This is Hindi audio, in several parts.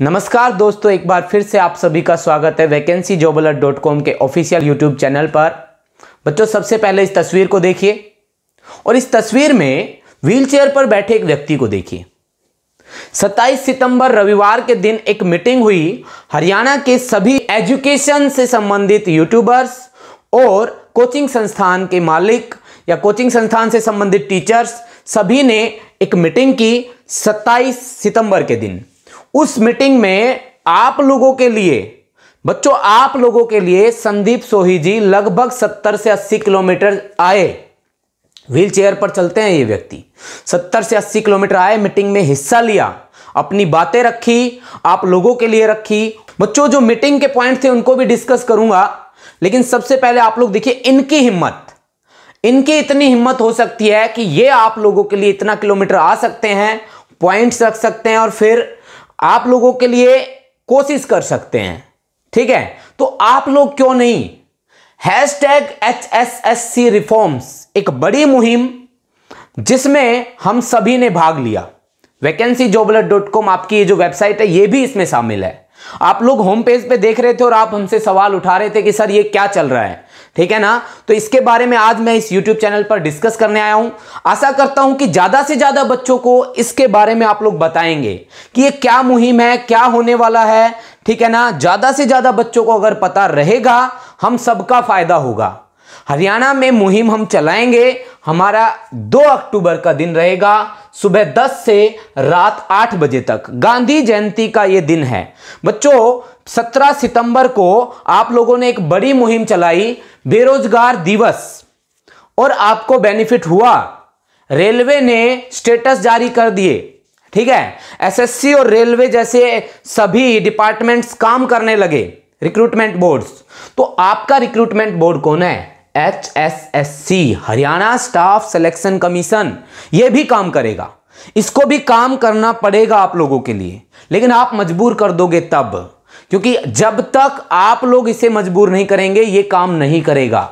नमस्कार दोस्तों एक बार फिर से आप सभी का स्वागत है वैकेंसी जॉब डॉट कॉम के ऑफिशियल यूट्यूब चैनल पर बच्चों सबसे पहले इस तस्वीर को देखिए और इस तस्वीर में व्हीलचेयर पर बैठे एक व्यक्ति को देखिए 27 सितंबर रविवार के दिन एक मीटिंग हुई हरियाणा के सभी एजुकेशन से संबंधित यूट्यूबर्स और कोचिंग संस्थान के मालिक या कोचिंग संस्थान से संबंधित टीचर्स सभी ने एक मीटिंग की 27 सितंबर के दिन उस मीटिंग में आप लोगों के लिए बच्चों आप लोगों के लिए संदीप सोही जी लगभग 70 से 80 किलोमीटर आए व्हील चेयर पर चलते हैं ये व्यक्ति 70 से 80 किलोमीटर आए मीटिंग में हिस्सा लिया अपनी बातें रखी आप लोगों के लिए रखी बच्चों जो मीटिंग के पॉइंट थे उनको भी डिस्कस करूंगा लेकिन सबसे पहले आप लोग देखिए इनकी हिम्मत इनकी इतनी हिम्मत हो सकती है कि ये आप लोगों के लिए इतना किलोमीटर आ सकते हैं पॉइंट्स रख सकते हैं और फिर आप लोगों के लिए कोशिश कर सकते हैं ठीक है तो आप लोग क्यों नहीं hashtag H S S C reforms एक बड़ी मुहिम जिसमें हम सभी ने भाग लिया वैकेंसी जॉबलर डॉट कॉम आपकी ये जो वेबसाइट है ये भी इसमें शामिल है आप लोग होम पेज पे देख रहे थे और आप हमसे सवाल उठा रहे थे कि सर ये क्या चल रहा है ठीक है ना तो इसके बारे में आज मैं इस यूट्यूब चैनल पर डिस्कस करने आया हूं आशा करता हूं कि ज्यादा से ज्यादा बच्चों को इसके बारे में आप लोग बताएंगे कि ये क्या मुहिम है क्या होने वाला है ठीक है ना ज्यादा से ज्यादा बच्चों को अगर पता रहेगा हम सबका फायदा होगा हरियाणा में मुहिम हम चलाएंगे हमारा 2 अक्टूबर का दिन रहेगा सुबह 10 से रात 8 बजे तक गांधी जयंती का ये दिन है बच्चों 17 सितंबर को आप लोगों ने एक बड़ी मुहिम चलाई बेरोजगार दिवस और आपको बेनिफिट हुआ रेलवे ने स्टेटस जारी कर दिए ठीक है एसएससी और रेलवे जैसे सभी डिपार्टमेंट्स काम करने लगे रिक्रूटमेंट बोर्ड्स तो आपका रिक्रूटमेंट बोर्ड कौन है H S S C Haryana staff selection commission ये भी काम करेगा इसको भी काम करना पड़ेगा आप लोगों के लिए लेकिन आप मजबूर कर दोगे तब क्योंकि जब तक आप लोग इसे मजबूर नहीं करेंगे ये काम नहीं करेगा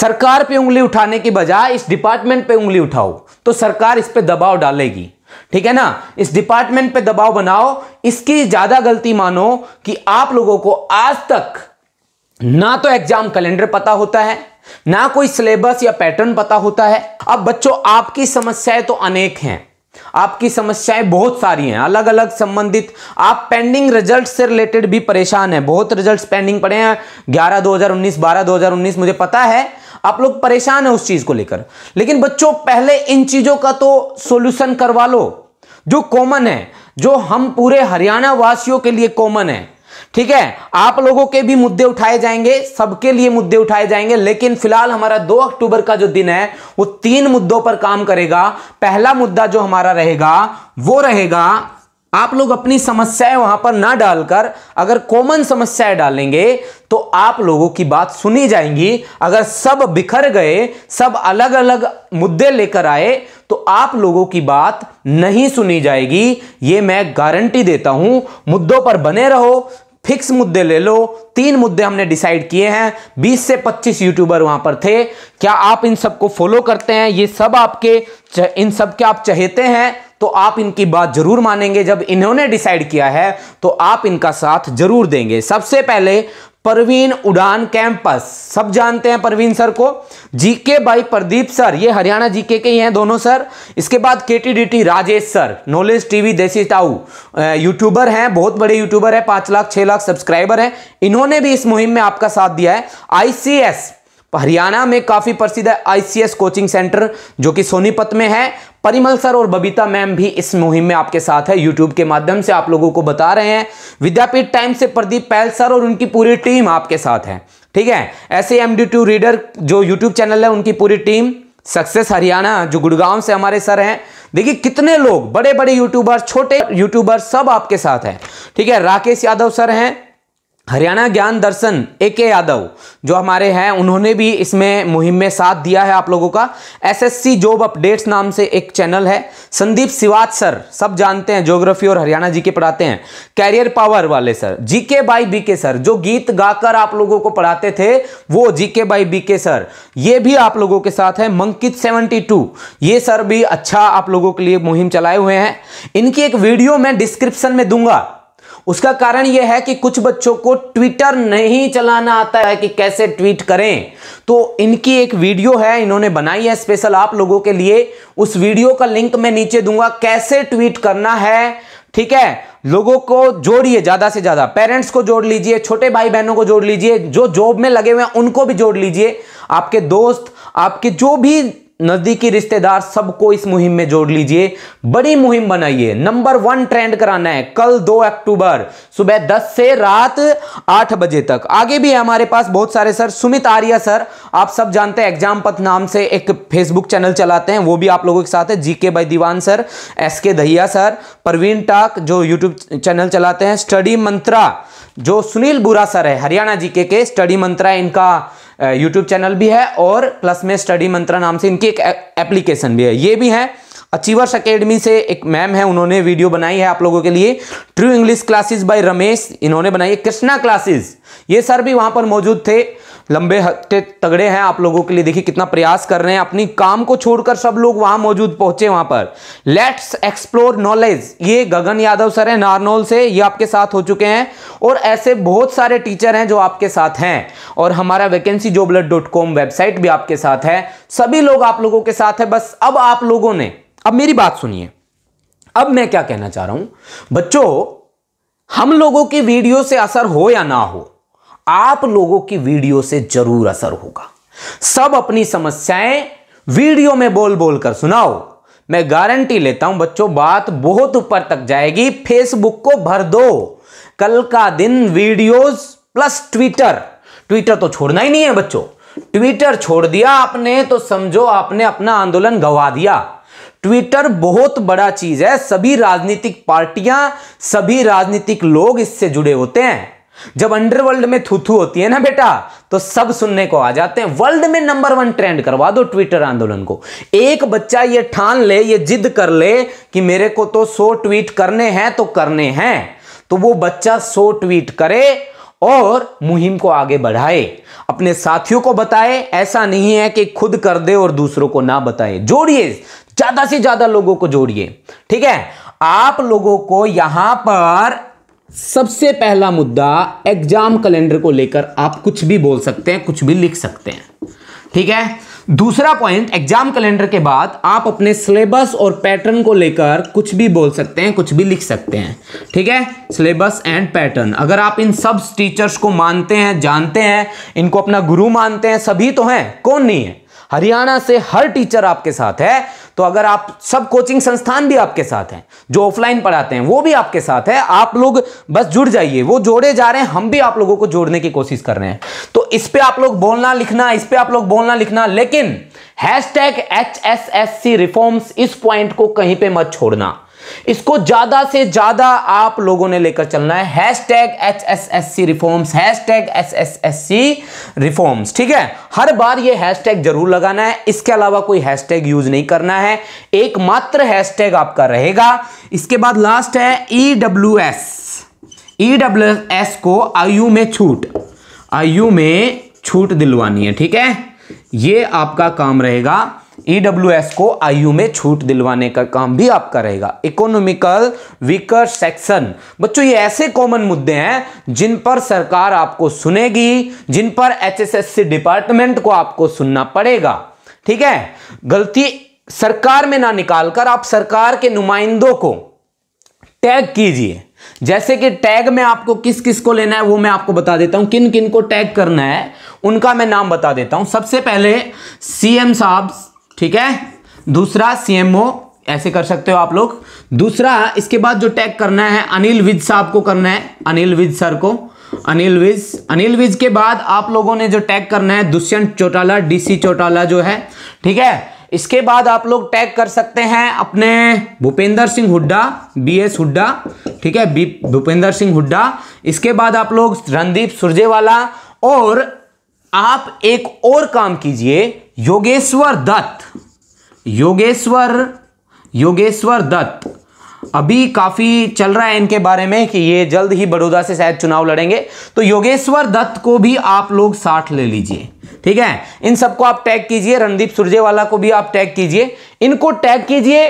सरकार पे उंगली उठाने की बजाय इस डिपार्टमेंट पे उंगली उठाओ तो सरकार इस पे दबाव डालेगी ठीक है ना इस डिपार्टमेंट पे दबाव बनाओ इसकी ज्यादा गलती मानो कि आप लोगों को आज तक ना तो एग्जाम कैलेंडर पता होता है ना कोई सिलेबस या पैटर्न पता होता है अब बच्चों आपकी समस्याएं तो अनेक हैं आपकी समस्याएं बहुत सारी हैं अलग अलग संबंधित आप पेंडिंग रिजल्ट से रिलेटेड भी परेशान हैं बहुत रिजल्ट्स पेंडिंग पड़े हैं ग्यारह दो हजार उन्नीस बारह दो हजार उन्नीस मुझे पता है आप लोग परेशान हैं उस चीज को लेकर लेकिन बच्चों पहले इन चीजों का तो सोल्यूशन करवा लो जो कॉमन है जो हम पूरे हरियाणा वासियों के लिए कॉमन है ठीक है आप लोगों के भी मुद्दे उठाए जाएंगे सबके लिए मुद्दे उठाए जाएंगे लेकिन फिलहाल हमारा 2 अक्टूबर का जो दिन है वो तीन मुद्दों पर काम करेगा पहला मुद्दा जो हमारा रहेगा वो रहेगा आप लोग अपनी समस्याएं वहां पर ना डालकर अगर कॉमन समस्याएं डालेंगे तो आप लोगों की बात सुनी जाएंगी अगर सब बिखर गए सब अलग अलग मुद्दे लेकर आए तो आप लोगों की बात नहीं सुनी जाएगी ये मैं गारंटी देता हूं मुद्दों पर बने रहो फिक्स मुद्दे ले लो तीन मुद्दे हमने डिसाइड किए हैं 20 से 25 यूट्यूबर वहां पर थे क्या आप इन सबको फॉलो करते हैं ये सब आपके इन सब के आप चहेते हैं तो आप इनकी बात जरूर मानेंगे जब इन्होंने डिसाइड किया है तो आप इनका साथ जरूर देंगे सबसे पहले परवीन उड़ान कैंपस सब जानते हैं परवीन सर को जीके भाई प्रदीप सर ये हरियाणा जीके के ही हैं दोनों सर इसके बाद KTDT Rajesh sir knowledge TV Desi Tau YouTuber हैं बहुत बड़े यूट्यूबर हैं पांच लाख छह लाख सब्सक्राइबर हैं इन्होंने भी इस मुहिम में आपका साथ दिया है आईसीएस हरियाणा में काफी प्रसिद्ध है आईसीएस कोचिंग सेंटर जो कि सोनीपत में है परिमल सर और बबीता मैम भी इस मुहिम में आपके साथ है यूट्यूब के माध्यम से आप लोगों को बता रहे हैं विद्यापीठ टाइम से प्रदीप पैल सर और उनकी पूरी टीम आपके साथ है ठीक है ऐसे एम टू रीडर जो यूट्यूब चैनल है उनकी पूरी टीम सक्सेस हरियाणा जो गुड़गांव से हमारे सर हैं देखिए कितने लोग बड़े बड़े यूट्यूबर छोटे यूट्यूबर सब आपके साथ हैं ठीक है राकेश यादव सर हैं हरियाणा ज्ञान दर्शन ए के यादव जो हमारे हैं उन्होंने भी इसमें मुहिम में साथ दिया है आप लोगों का एसएससी जॉब अपडेट्स नाम से एक चैनल है संदीप सिवात सर सब जानते हैं ज्योग्राफी और हरियाणा जी के पढ़ाते हैं कैरियर पावर वाले sir GK by BK sir जो गीत गाकर आप लोगों को पढ़ाते थे वो जीके बाई बीके सर ये भी आप लोगों के साथ है मंकित सेवेंटी ये सर भी अच्छा आप लोगों के लिए मुहिम चलाए हुए हैं इनकी एक वीडियो मैं डिस्क्रिप्शन में दूंगा उसका कारण यह है कि कुछ बच्चों को ट्विटर नहीं चलाना आता है कि कैसे ट्वीट करें तो इनकी एक वीडियो है इन्होंने बनाई है स्पेशल आप लोगों के लिए उस वीडियो का लिंक मैं नीचे दूंगा कैसे ट्वीट करना है ठीक है लोगों को जोड़िए ज्यादा से ज्यादा पेरेंट्स को जोड़ लीजिए छोटे भाई बहनों को जोड़ लीजिए जो जॉब में लगे हुए हैं उनको भी जोड़ लीजिए आपके दोस्त आपके जो भी नज़दीकी रिश्तेदार सबको इस मुहिम में जोड़ लीजिए बड़ी मुहिम बनाइए नंबर वन ट्रेंड कराना है कल दो अक्टूबर सुबह दस से रात आठ बजे तक आगे भी है हमारे पास बहुत सारे सर सुमित आर्या सर आप सब जानते हैं एग्जाम पथ नाम से एक फेसबुक चैनल चलाते हैं वो भी आप लोगों के साथ है GK by Diwan sir S K Dahiya sir Praveen टाक जो यूट्यूब चैनल चलाते हैं स्टडी मंत्रा जो सुनील बुरा सर है हरियाणा जीके के स्टडी मंत्रा इनका यूट्यूब चैनल भी है और प्लस में स्टडी मंत्रा नाम से इनकी एक एप्लीकेशन भी है ये भी है अचीवर्स अकेडमी से एक मैम है उन्होंने वीडियो बनाई है आप लोगों के लिए true English classes by Ramesh इन्होंने बनाई है कृष्णा क्लासेस ये सर भी वहां पर मौजूद थे लंबे हफ्ते तगड़े हैं आप लोगों के लिए देखिए कितना प्रयास कर रहे हैं अपनी काम को छोड़कर सब लोग वहां मौजूद पहुंचे वहां पर लेट्स एक्सप्लोर नॉलेज ये गगन यादव सर हैं नारनौल से ये आपके साथ हो चुके हैं और ऐसे बहुत सारे टीचर हैं जो आपके साथ हैं और हमारा वैकेंसी जो डॉट कॉम वेबसाइट भी आपके साथ है सभी लोग आप लोगों के साथ है बस अब आप लोगों ने अब मेरी बात सुनिए अब मैं क्या कहना चाह रहा हूं बच्चों हम लोगों की वीडियो से असर हो या ना हो आप लोगों की वीडियो से जरूर असर होगा सब अपनी समस्याएं वीडियो में बोल बोल कर सुनाओ मैं गारंटी लेता हूं बच्चों बात बहुत ऊपर तक जाएगी फेसबुक को भर दो कल का दिन वीडियोस प्लस ट्विटर ट्विटर तो छोड़ना ही नहीं है बच्चों ट्विटर छोड़ दिया आपने तो समझो आपने अपना आंदोलन गवा दिया ट्विटर बहुत बड़ा चीज है सभी राजनीतिक पार्टियां सभी राजनीतिक लोग इससे जुड़े होते हैं जब अंडरवर्ल्ड में थूथू होती है ना बेटा तो सब सुनने को आ जाते हैं वर्ल्ड में नंबर वन ट्रेंड करवा दो ट्विटर आंदोलन को एक बच्चा ये ठान ले ये जिद कर ले कि मेरे को तो सो ट्वीट करने हैं तो करने हैं तो वो बच्चा सो ट्वीट करे और मुहिम को आगे बढ़ाए अपने साथियों को बताए ऐसा नहीं है कि खुद कर दे और दूसरों को ना बताए जोड़िए ज्यादा से ज्यादा लोगों को जोड़िए ठीक है आप लोगों को यहां पर सबसे पहला मुद्दा एग्जाम कैलेंडर को लेकर आप कुछ भी बोल सकते हैं कुछ भी लिख सकते हैं ठीक है दूसरा पॉइंट एग्जाम कैलेंडर के बाद आप अपने सिलेबस और पैटर्न को लेकर कुछ भी बोल सकते हैं कुछ भी लिख सकते हैं ठीक है सिलेबस एंड पैटर्न अगर आप इन सब टीचर्स को मानते हैं जानते हैं इनको अपना गुरु मानते हैं सभी तो हैं कौन नहीं है हरियाणा से हर टीचर आपके साथ है तो अगर आप सब कोचिंग संस्थान भी आपके साथ हैं जो ऑफलाइन पढ़ाते हैं वो भी आपके साथ है आप लोग बस जुड़ जाइए वो जोड़े जा रहे हैं हम भी आप लोगों को जोड़ने की कोशिश कर रहे हैं तो इस पर आप लोग बोलना लिखना इस पर आप लोग बोलना लिखना लेकिन hashtag H S S C reforms इस पॉइंट को कहीं पर मत छोड़ना इसको ज्यादा से ज्यादा आप लोगों ने लेकर चलना है hashtag H S S C reforms hashtag H S S C reforms ठीक है हर बार ये हैश टैग जरूर लगाना है इसके अलावा कोई हैश टैग यूज नहीं करना है एकमात्र हैश टैग आपका रहेगा इसके बाद लास्ट है E W S E W S को आयु में छूट आयु में छूट दिलवानी है ठीक है ये आपका काम रहेगा ईडब्ल्यूएस e को यू में छूट दिलवाने का काम भी आपका रहेगा इकोनॉमिकल वीकर सेक्शन बच्चों ये ऐसे कॉमन मुद्दे हैं जिन पर सरकार आपको सुनेगी जिन पर एचएसएससी डिपार्टमेंट को आपको सुनना पड़ेगा ठीक है गलती सरकार में ना निकालकर आप सरकार के नुमाइंदों को टैग कीजिए जैसे कि टैग में आपको किस किस को लेना है वो मैं आपको बता देता हूं किन किन को टैग करना है उनका मैं नाम बता देता हूं सबसे पहले सीएम साहब ठीक है दूसरा सीएमओ ऐसे कर सकते हो आप लोग दूसरा इसके बाद जो टैग करना है अनिल विज साहब को करना है अनिल विज सर को अनिल विज अनिल विज के बाद आप लोगों ने जो टैग करना है दुष्यंत चौटाला डीसी चौटाला जो है ठीक है इसके बाद आप लोग टैग कर सकते हैं अपने भूपेंद्र सिंह हुड्डा बी एस हुड्डा ठीक है भूपेंद्र सिंह हुड्डा इसके बाद आप लोग रणदीप सुरजेवाला और आप एक और काम कीजिए योगेश्वर दत्त योगेश्वर योगेश्वर दत्त अभी काफ़ी चल रहा है इनके बारे में कि ये जल्द ही बड़ौदा से शायद चुनाव लड़ेंगे तो योगेश्वर दत्त को भी आप लोग साठ ले लीजिए ठीक है इन सबको आप टैग कीजिए रणदीप सुरजेवाला को भी आप टैग कीजिए इनको टैग कीजिए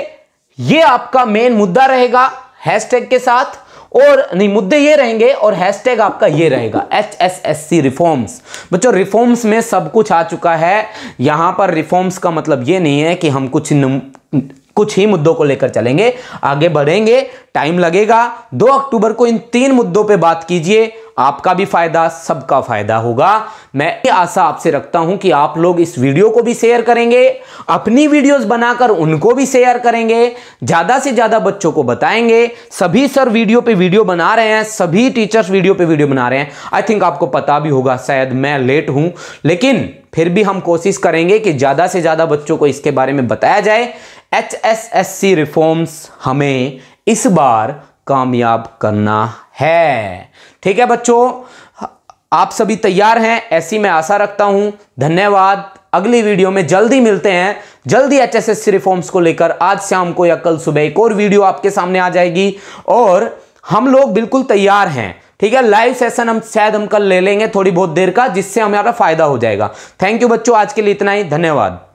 ये आपका मेन मुद्दा रहेगा हैशटैग के साथ और नहीं मुद्दे ये रहेंगे और हैशटैग आपका ये रहेगा H S S C reforms बच्चों रिफॉर्म्स में सब कुछ आ चुका है यहां पर रिफॉर्म्स का मतलब ये नहीं है कि हम कुछ न, कुछ ही मुद्दों को लेकर चलेंगे आगे बढ़ेंगे टाइम लगेगा दो अक्टूबर को इन तीन मुद्दों पे बात कीजिए आपका भी फायदा सबका फायदा होगा मैं आशा आपसे रखता हूं कि आप लोग इस वीडियो को भी शेयर करेंगे अपनी वीडियोस बनाकर उनको भी शेयर करेंगे ज्यादा से ज्यादा बच्चों को बताएंगे सभी सर वीडियो पे वीडियो बना रहे हैं सभी टीचर्स वीडियो पे वीडियो बना रहे हैं आई थिंक आपको पता भी होगा शायद मैं लेट हूं लेकिन फिर भी हम कोशिश करेंगे कि ज्यादा से ज्यादा बच्चों को इसके बारे में बताया जाए H S S C reforms हमें इस बार कामयाब करना है ठीक है बच्चों आप सभी तैयार हैं ऐसी मैं आशा रखता हूं धन्यवाद अगली वीडियो में जल्दी मिलते हैं जल्दी एचएसएससी रिफॉर्म्स को लेकर आज शाम को या कल सुबह एक और वीडियो आपके सामने आ जाएगी और हम लोग बिल्कुल तैयार हैं ठीक है लाइव सेशन हम शायद हम कल ले लेंगे थोड़ी बहुत देर का जिससे हमारा फायदा हो जाएगा थैंक यू बच्चों आज के लिए इतना ही धन्यवाद